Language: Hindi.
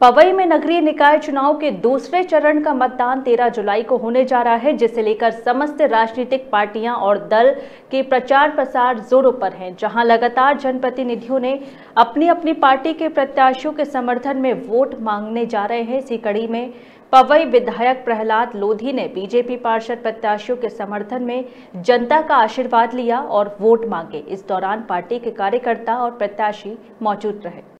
पवई में नगरीय निकाय चुनाव के दूसरे चरण का मतदान 13 जुलाई को होने जा रहा है जिसे लेकर समस्त राजनीतिक पार्टियां और दल के प्रचार प्रसार जोरों पर हैं जहां लगातार जनप्रतिनिधियों ने अपनी अपनी पार्टी के प्रत्याशियों के समर्थन में वोट मांगने जा रहे हैं इसी कड़ी में पवई विधायक प्रहलाद लोधी ने बीजेपी पार्षद प्रत्याशियों के समर्थन में जनता का आशीर्वाद लिया और वोट मांगे इस दौरान पार्टी के कार्यकर्ता और प्रत्याशी मौजूद रहे